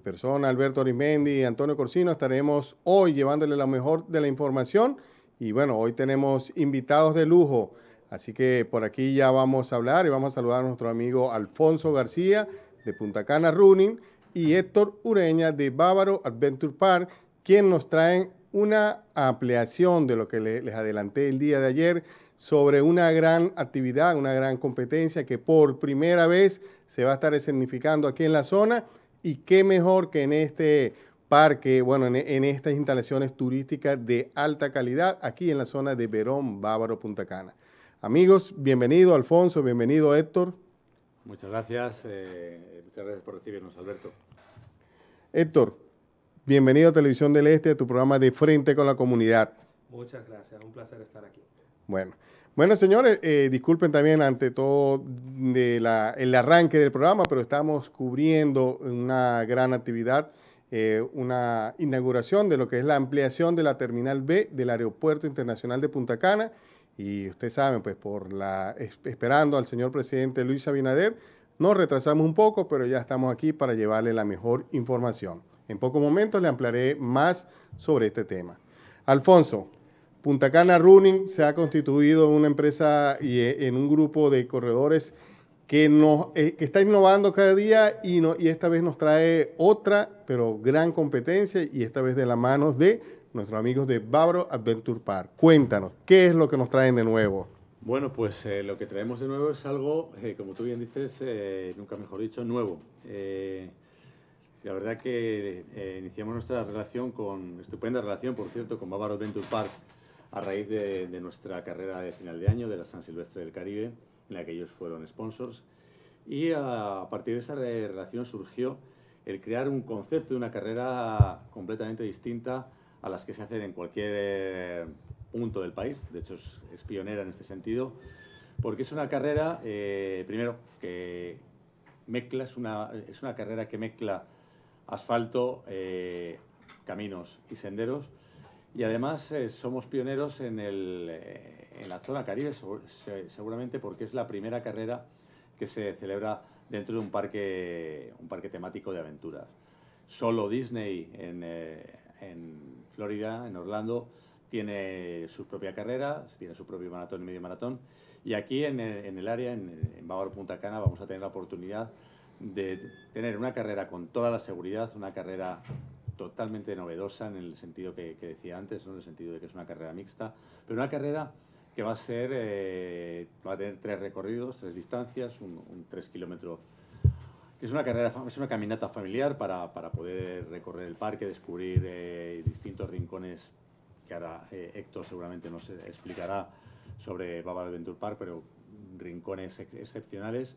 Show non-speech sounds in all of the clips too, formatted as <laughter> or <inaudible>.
persona, Alberto Rimendi y Antonio Corsino, estaremos hoy llevándole la mejor de la información. Y bueno, hoy tenemos invitados de lujo. Así que por aquí ya vamos a hablar y vamos a saludar a nuestro amigo Alfonso García de Punta Cana Running y Héctor Ureña de Bávaro Adventure Park, quien nos traen una ampliación de lo que les adelanté el día de ayer sobre una gran actividad, una gran competencia que por primera vez se va a estar escenificando aquí en la zona y qué mejor que en este parque, bueno, en, estas instalaciones turísticas de alta calidad, aquí en la zona de Verón, Bávaro, Punta Cana. Amigos, bienvenido Alfonso, bienvenido Héctor. Muchas gracias, eh, muchas gracias por recibirnos, Alberto. Héctor, bienvenido a Televisión del Este, a tu programa de Frente con la Comunidad. Muchas gracias, un placer estar aquí. Bueno, bueno, señores, eh, disculpen también ante todo de el arranque del programa, pero estamos cubriendo una gran actividad, eh, una inauguración de lo que es la ampliación de la Terminal B del Aeropuerto Internacional de Punta Cana. Y ustedes saben, pues por la esperando al señor presidente Luis Abinader, nos retrasamos un poco, pero ya estamos aquí para llevarle la mejor información. En pocos momentos le ampliaré más sobre este tema. Alfonso, Punta Cana Running se ha constituido una empresa y eh, en un grupo de corredores que, eh, está innovando cada día y, esta vez nos trae otra, pero gran competencia y esta vez de la mano de nuestros amigos de Babro Adventure Park. Cuéntanos, ¿qué es lo que nos traen de nuevo? Bueno, pues eh, lo que traemos de nuevo es algo, como tú bien dices, nunca mejor dicho, nuevo. La verdad que iniciamos nuestra relación con, estupenda relación por cierto, con Bávaro Adventure Park a raíz de, nuestra carrera de final de año de la San Silvestre del Caribe, en la que ellos fueron sponsors. Y a, partir de esa relación surgió el crear un concepto de una carrera completamente distinta a las que se hacen en cualquier eh, punto del país. De hecho, es, pionera en este sentido, porque es una carrera, eh, primero, que mezcla, es una, carrera que mezcla asfalto, eh, caminos y senderos y además eh, somos pioneros eh, en, la zona Caribe, seguramente porque es la primera carrera que se celebra dentro de un parque, un parque temático de aventuras. Solo Disney en, eh, en Florida, en Orlando, tiene su propia carrera, tiene su propio maratón y medio maratón. Y aquí en, el área, en, en Bávaro Punta Cana, vamos a tener la oportunidad de tener una carrera con toda la seguridad, una carrera totalmente novedosa en el sentido que, decía antes, en el sentido de que es una carrera mixta, pero una carrera que va a ser, eh, va a tener tres recorridos, tres distancias, un, tres kilómetros, que es una carrera, es una caminata familiar para, para poder recorrer el parque, descubrir eh, distintos rincones que ahora eh, Héctor seguramente nos explicará sobre Baba Adventure Park, pero rincones excepcionales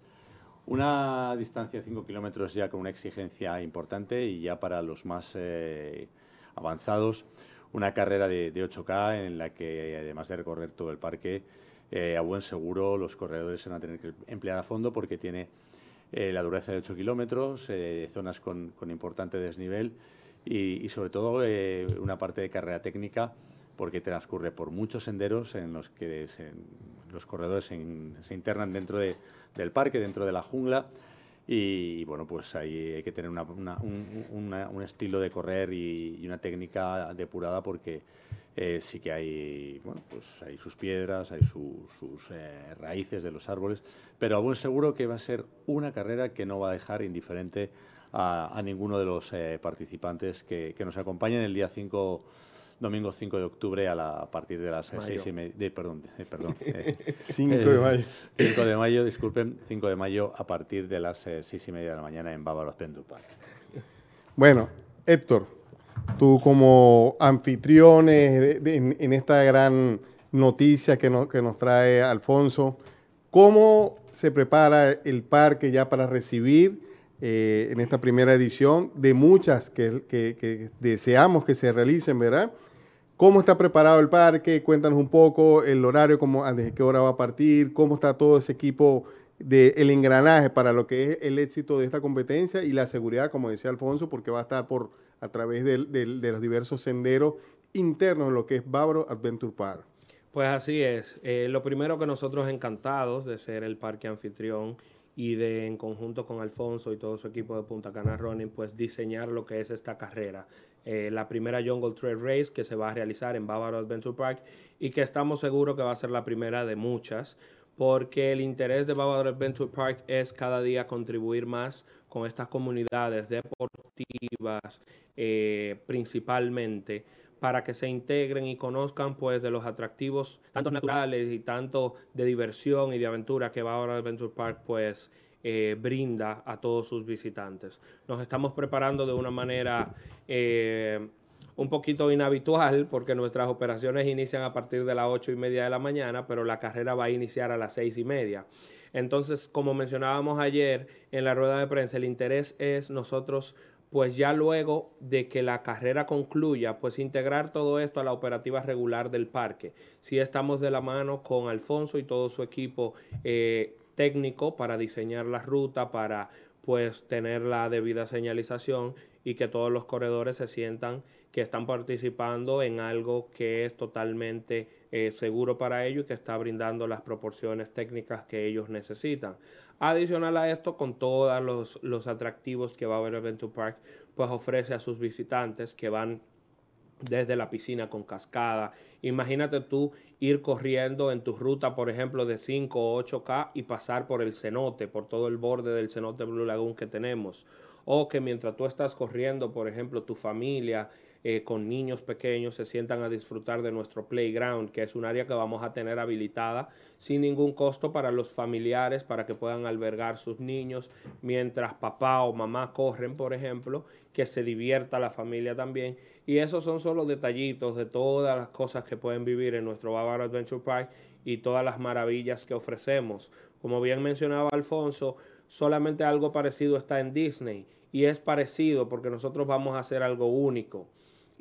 una distancia de 5 kilómetros ya con una exigencia importante y ya para los más eh, avanzados, una carrera de, 8K en la que además de recorrer todo el parque, eh, a buen seguro los corredores se van a tener que emplear a fondo porque tiene eh, la dureza de 8 kilómetros, zonas con, importante desnivel y sobre todo una parte de carrera técnica porque transcurre por muchos senderos en los que los corredores se, internan dentro del parque, dentro de la jungla. Y, bueno, pues ahí hay que tener un, estilo de correr y, una técnica depurada porque eh, sí que hay, bueno, pues hay sus piedras, hay sus eh, raíces de los árboles, pero a buen seguro que va a ser una carrera que no va a dejar indiferente a, ninguno de los eh, participantes que, que, nos acompañen el día 5 domingo 5 de octubre a, partir de las 6 eh, y media. De, de mayo. disculpen, 5 de mayo a partir de las eh, seis y media de la mañana en Bávaros Pendupar. Bueno, Héctor, tú como anfitriones eh, en, esta gran noticia que, nos trae Alfonso, ¿cómo se prepara el parque ya para recibir? en esta primera edición de muchas que, que, deseamos que se realicen, ¿verdad? ¿Cómo está preparado el parque? Cuéntanos un poco el horario, cómo, ah, desde qué hora va a partir, cómo está todo ese equipo de el engranaje para lo que es el éxito de esta competencia y la seguridad, como decía Alfonso, porque va a estar por a través de, los diversos senderos internos en lo que es Babro Adventure Park. Pues así es. Eh, lo primero que nosotros encantados de ser el parque anfitrión y de en conjunto con Alfonso y todo su equipo de Punta Cana Running, pues diseñar lo que es esta carrera. Eh, la primera Jungle Trail Race que se va a realizar en Bávaro Adventure Park y que estamos seguros que va a ser la primera de muchas porque el interés de Bávaro Adventure Park es cada día contribuir más con estas comunidades deportivas eh, principalmente para que se integren y conozcan pues de los atractivos tanto naturales y tanto de diversión y de aventura que Bávaro Adventure Park pues eh, brinda a todos sus visitantes. Nos estamos preparando de una manera eh, un poquito inhabitual porque nuestras operaciones inician a partir de las 8 y media de la mañana, pero la carrera va a iniciar a las seis y media. Entonces, como mencionábamos ayer en la rueda de prensa, el interés es nosotros pues ya luego de que la carrera concluya, pues integrar todo esto a la operativa regular del parque. Si sí estamos de la mano con Alfonso y todo su equipo eh, técnico para diseñar la ruta, para pues tener la debida señalización y que todos los corredores se sientan que están participando en algo que es totalmente eh, seguro para ellos y que está brindando las proporciones técnicas que ellos necesitan. Adicional a esto, con todos los, los atractivos que va a haber el Park, pues ofrece a sus visitantes que van desde la piscina con cascada. Imagínate tú ir corriendo en tu ruta, por ejemplo, de 5 o 8K y pasar por el cenote, por todo el borde del cenote Blue Lagoon que tenemos. O que mientras tú estás corriendo, por ejemplo, tu familia eh, con niños pequeños se sientan a disfrutar de nuestro playground, que es un área que vamos a tener habilitada sin ningún costo para los familiares, para que puedan albergar sus niños, mientras papá o mamá corren, por ejemplo, que se divierta la familia también. Y esos son solo detallitos de todas las cosas que pueden vivir en nuestro Bávaro Adventure Park y todas las maravillas que ofrecemos. Como bien mencionaba Alfonso, solamente algo parecido está en Disney y es parecido porque nosotros vamos a hacer algo único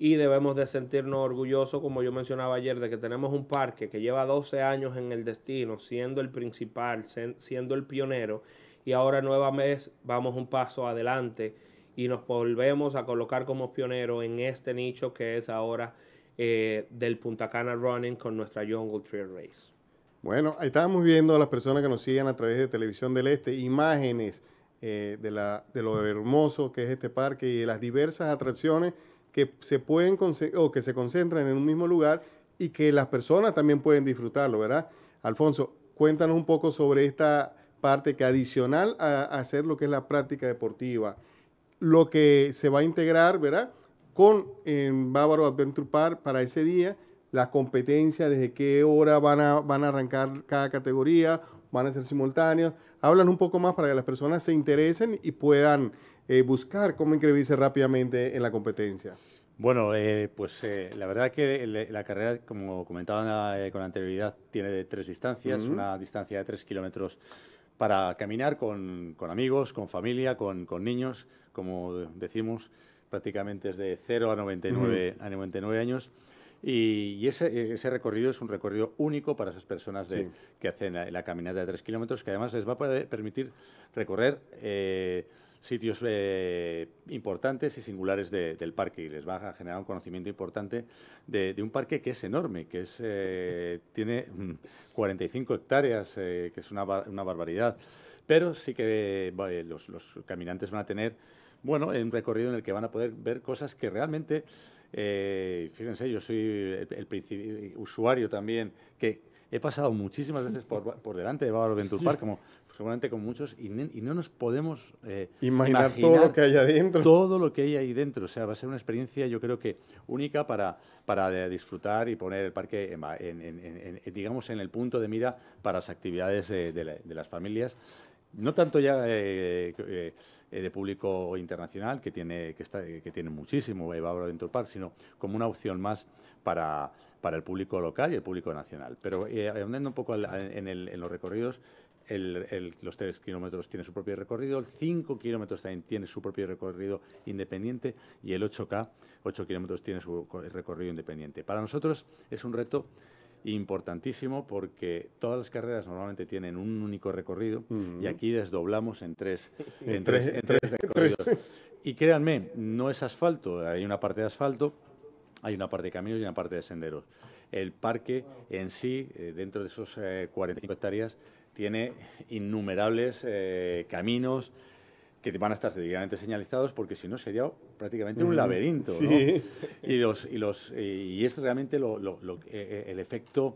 y debemos de sentirnos orgullosos, como yo mencionaba ayer, de que tenemos un parque que lleva 12 años en el destino, siendo el principal, siendo el pionero, y ahora nuevamente vamos un paso adelante y nos volvemos a colocar como pionero en este nicho que es ahora eh, del Punta Cana Running con nuestra Jungle Trail Race. Bueno, ahí estábamos viendo a las personas que nos siguen a través de Televisión del Este, imágenes eh, de, de lo hermoso que es este parque y de las diversas atracciones que se pueden o que se concentran en un mismo lugar y que las personas también pueden disfrutarlo, ¿verdad? Alfonso, cuéntanos un poco sobre esta parte que adicional a, hacer lo que es la práctica deportiva, lo que se va a integrar, ¿verdad? Con en Bávaro Adventure Park para ese día, las competencias, desde qué hora van a, van a arrancar cada categoría, van a ser simultáneos. Hablan un poco más para que las personas se interesen y puedan eh, buscar cómo inscribirse rápidamente en la competencia? Bueno, eh, pues eh, la verdad que la carrera, como comentaba con anterioridad, tiene tres distancias. Una distancia de tres kilómetros para caminar con, amigos, con familia, con, niños, como decimos, prácticamente es de 0 a 99, a 99 años. Y, ese, recorrido es un recorrido único para esas personas que hacen la, la, caminata de tres kilómetros, que además les va a permitir recorrer sitios eh, importantes y singulares del parque y les va a generar un conocimiento importante de, un parque que es enorme, que es, eh, <laughs> tiene 45 mm, hectáreas, eh, que es una, barbaridad, pero sí que los, caminantes van a tener bueno, un recorrido en el que van a poder ver cosas que realmente, fíjense, yo soy el, usuario también, que he pasado muchísimas veces por, por delante de Bávaro Venture Park, como seguramente con muchos, y, no nos podemos eh, imaginar, todo lo que hay dentro Todo lo que hay ahí dentro. O sea, va a ser una experiencia, yo creo que única para, para eh, disfrutar y poner el parque, en, digamos, en el punto de mira para las actividades de, las familias no tanto ya eh, de público internacional, que tiene, que está, que tiene muchísimo dentro del parque, sino como una opción más para, para el público local y el público nacional. Pero eh, andando un poco en, en, los recorridos, el, los 3 kilómetros tiene su propio recorrido, el 5 kilómetros también tiene su propio recorrido independiente y el 8K, 8 kilómetros tiene su recorrido independiente. Para nosotros es un reto importantísimo porque todas las carreras normalmente tienen un único recorrido y aquí desdoblamos en tres, <laughs> en en recorridos. Y créanme, no es asfalto, hay una parte de asfalto, hay una parte de caminos y una parte de senderos. El parque en sí, eh, dentro de esos 45 eh, hectáreas, tiene innumerables eh, caminos que van a estar debidamente señalizados porque si no sería prácticamente un laberinto. Y, los, y, los, y es realmente eh, eh, el efecto,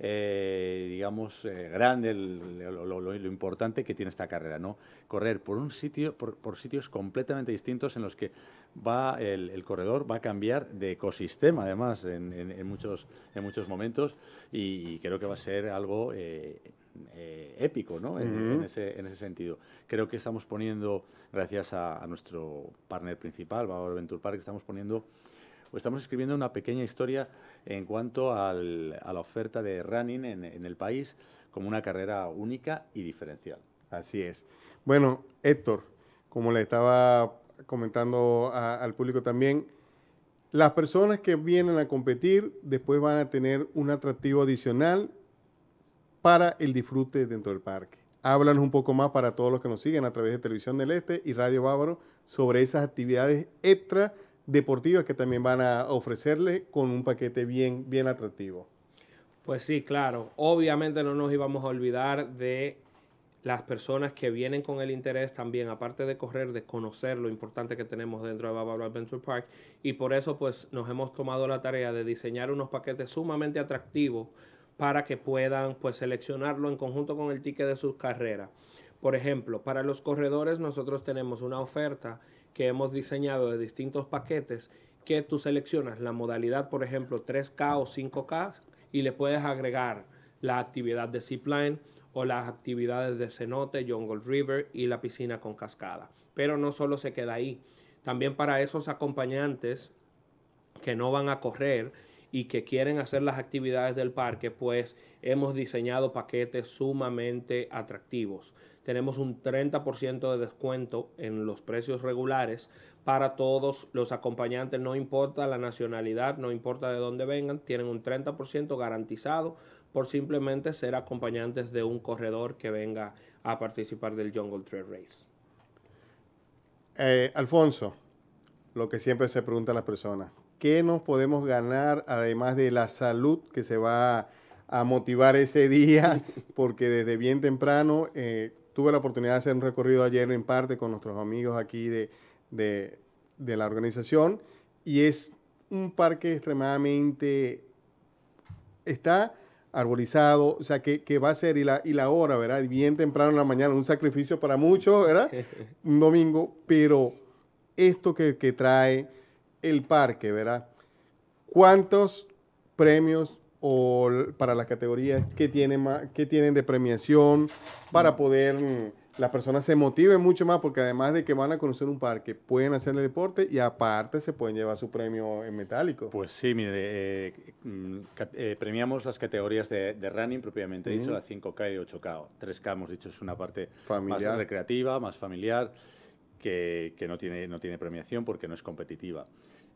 digamos, grande, lo, importante que tiene esta carrera, ¿no? Correr por, un sitio, por, sitios completamente distintos en los que va el, corredor va a cambiar de ecosistema, además, en, muchos, en muchos momentos y, creo que va a ser algo... Eh, épico, ¿no? en, ese, sentido. Creo que estamos poniendo, gracias a, nuestro partner principal, Valor Venture Park, estamos poniendo estamos escribiendo una pequeña historia en cuanto a la oferta de running en, el país como una carrera única y diferencial. Así es. Bueno, Héctor, como le estaba comentando al público también, las personas que vienen a competir después van a tener un atractivo adicional para el disfrute dentro del parque. Háblanos un poco más para todos los que nos siguen a través de Televisión del Este y Radio Bávaro sobre esas actividades extra deportivas que también van a ofrecerle con un paquete bien, bien atractivo. Pues sí, claro. Obviamente no nos íbamos a olvidar de las personas que vienen con el interés también, aparte de correr, de conocer lo importante que tenemos dentro de Bávaro Adventure Park. Y por eso pues nos hemos tomado la tarea de diseñar unos paquetes sumamente atractivos para que puedan pues seleccionarlo en conjunto con el ticket de sus carreras. Por ejemplo, para los corredores nosotros tenemos una oferta que hemos diseñado de distintos paquetes que tú seleccionas la modalidad, por ejemplo, 3K o 5K y le puedes agregar la actividad de zipline o las actividades de cenote, Jungle River y la piscina con cascada. Pero no solo se queda ahí. También para esos acompañantes que no van a correr, y que quieren hacer las actividades del parque, pues hemos diseñado paquetes sumamente atractivos. Tenemos un 30% de descuento en los precios regulares para todos los acompañantes, no importa la nacionalidad, no importa de dónde vengan, tienen un 30% garantizado por simplemente ser acompañantes de un corredor que venga a participar del Jungle Trail Race. Eh, Alfonso, lo que siempre se pregunta las personas, qué nos podemos ganar, además de la salud que se va a motivar ese día, <laughs> porque desde bien temprano eh, tuve la oportunidad de hacer un recorrido ayer en parte con nuestros amigos aquí de, la organización, y es un parque extremadamente... está arbolizado, o sea, que, va a ser, y la, y la hora, ¿verdad? Bien temprano en la mañana, un sacrificio para muchos, ¿verdad? <laughs> Un domingo, pero esto que, que trae el parque, ¿verdad? ¿Cuántos premios o para las categorías que tienen, tienen de premiación para mm. poder mm, las personas se motiven mucho más porque además de que van a conocer un parque, pueden hacer el deporte y aparte se pueden llevar su premio en metálico. Pues sí, mire, eh, mm, eh, premiamos las categorías de, running propiamente dicho, las 5K y 8K. 3K, hemos dicho, es una parte más recreativa, más familiar, que, no, tiene, no tiene premiación porque no es competitiva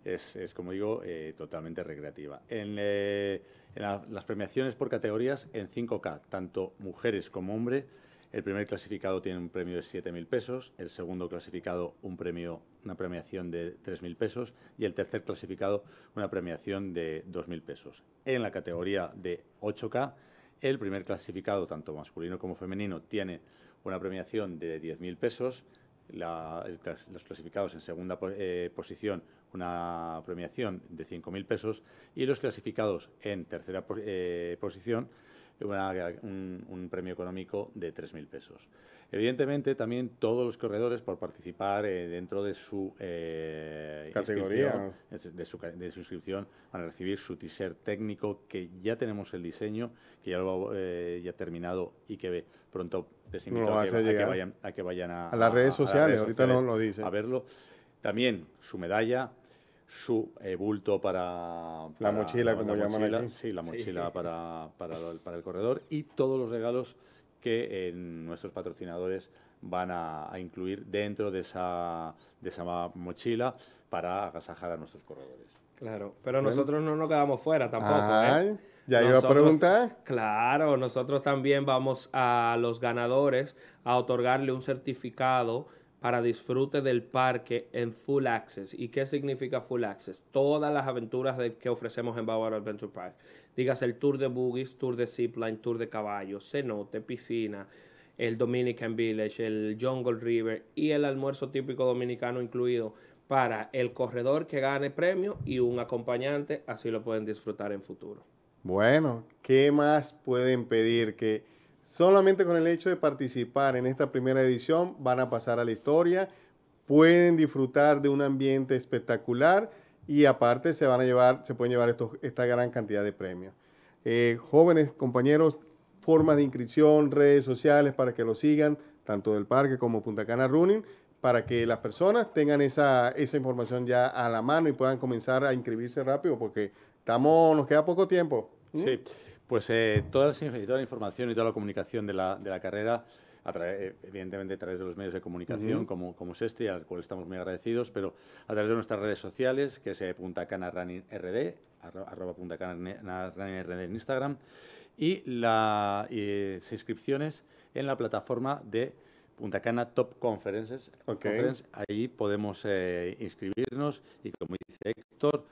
es, como digo, eh, totalmente recreativa. En, eh, las premiaciones por categorías, en 5K, tanto mujeres como hombres, el primer clasificado tiene un premio de 7.000 pesos, el segundo clasificado un premio, una premiación de 3.000 pesos y el tercer clasificado una premiación de 2.000 pesos. En la categoría de 8K, el primer clasificado, tanto masculino como femenino, tiene una premiación de 10.000 pesos, los clasificados en segunda eh, posición una premiación de 5.000 pesos y los clasificados en tercera eh, posición un, premio económico de 3.000 pesos. Evidentemente, también todos los corredores, por participar eh, dentro de su eh, categoría, de su, inscripción, van a recibir su t-shirt técnico, que ya tenemos el diseño, que ya lo eh, ya terminado y que pronto les invito a, que, vayan a, las redes sociales, ahorita no lo A verlo. También su medalla, su eh, bulto para, La mochila, como llaman mochila, Sí, la mochila Para, el, para, el, corredor y todos los regalos que nuestros patrocinadores van a, incluir dentro de esa, de esa mochila para agasajar a nuestros corredores. Claro, pero nosotros no nos quedamos fuera tampoco. ¿eh? Ya iba a preguntar. Claro, nosotros también vamos a los ganadores a otorgarle un certificado para disfrute del parque en Full Access. ¿Y qué significa Full Access? Todas las aventuras que ofrecemos en Bavaro Adventure Park. Dígase el tour de boogies, tour de zipline, tour de caballos, cenote, piscina, el Dominican Village, el Jungle River y el almuerzo típico dominicano incluido para el corredor que gane premio y un acompañante, así lo pueden disfrutar en futuro. Bueno, ¿qué más pueden pedir que Solamente con el hecho de participar en esta primera edición van a pasar a la historia, pueden disfrutar de un ambiente espectacular y aparte se van a llevar, se pueden llevar esta gran cantidad de premios. Eh, jóvenes compañeros, formas de inscripción, redes sociales para que lo sigan, tanto del parque como Punta Cana Running, para que las personas tengan esa, esa información ya a la mano y puedan comenzar a inscribirse rápido porque estamos, nos queda poco tiempo. ¿Mm? Sí. Pues eh, toda, la, información y toda la comunicación de la, carrera, eh, evidentemente a través de los medios de comunicación como, como, es este, al cual estamos muy agradecidos, pero a través de nuestras redes sociales, que es eh, Punta Cana Running RD, arroba, Punta RD en Instagram, y las inscripciones en la plataforma de Punta Cana Top Conferences. Ahí podemos inscribirnos y como dice Héctor,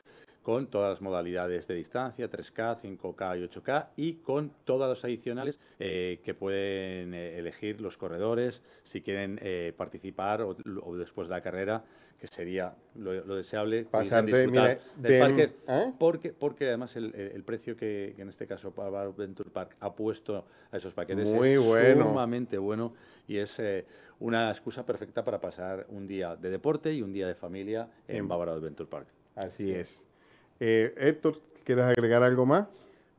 con todas las modalidades de distancia, 3K, 5K y 8K, y con todas las adicionales eh, que pueden eh, elegir los corredores si quieren eh, participar o, después de la carrera, que sería lo, deseable. Pasar de, del parque, porque, porque además el, precio que, en este caso Power Venture Park ha puesto a esos paquetes es sumamente bueno y es una excusa perfecta para pasar un día de deporte y un día de familia en, Bavaro Adventure Park. Así es. Eh, Héctor, ¿quieres agregar algo más?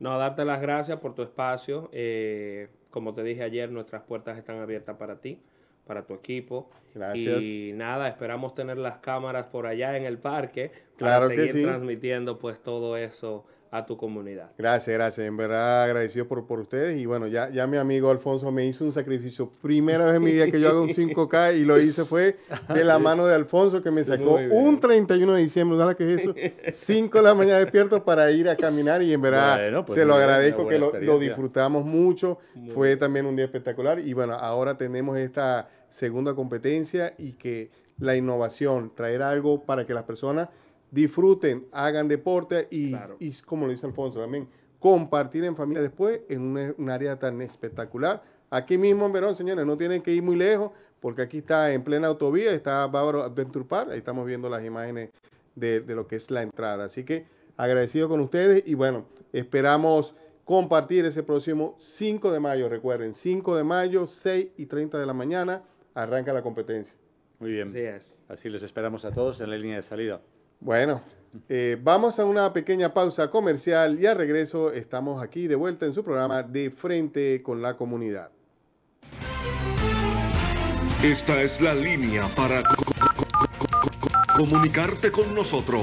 No, darte las gracias por tu espacio. Eh, como te dije ayer, nuestras puertas están abiertas para ti, para tu equipo. Gracias. Y nada, esperamos tener las cámaras por allá en el parque para seguir transmitiendo pues todo eso a tu comunidad. Gracias, gracias. En verdad agradecido por, por ustedes. Y bueno, ya, ya mi amigo Alfonso me hizo un sacrificio. Primera vez en mi vida que yo hago un 5K y lo hice fue de la mano de Alfonso que me sacó un 31 de diciembre. ¿Sabes qué es eso? 5 de la mañana despierto para ir a caminar y en verdad pues se lo agradezco que lo, disfrutamos mucho. fue también un día espectacular. Y bueno, ahora tenemos esta segunda competencia y que la innovación, traer algo para que las personas disfruten, hagan deporte y, como lo dice Alfonso también, compartir en familia después en un área tan espectacular. Aquí mismo en Verón, señores, no tienen que ir muy lejos, porque aquí está en plena autovía, está Bávaro Adventure Park, ahí estamos viendo las imágenes de, de, lo que es la entrada. Así que agradecido con ustedes y bueno, esperamos compartir ese próximo 5 de mayo, recuerden, 5 de mayo, 6 y 30 de la mañana, arranca la competencia. Muy bien. Así es. Así les esperamos a todos en la línea de salida. Bueno, eh, vamos a una pequeña pausa comercial y al regreso estamos aquí de vuelta en su programa De Frente con la Comunidad. Esta es la línea para comunicarte con nosotros.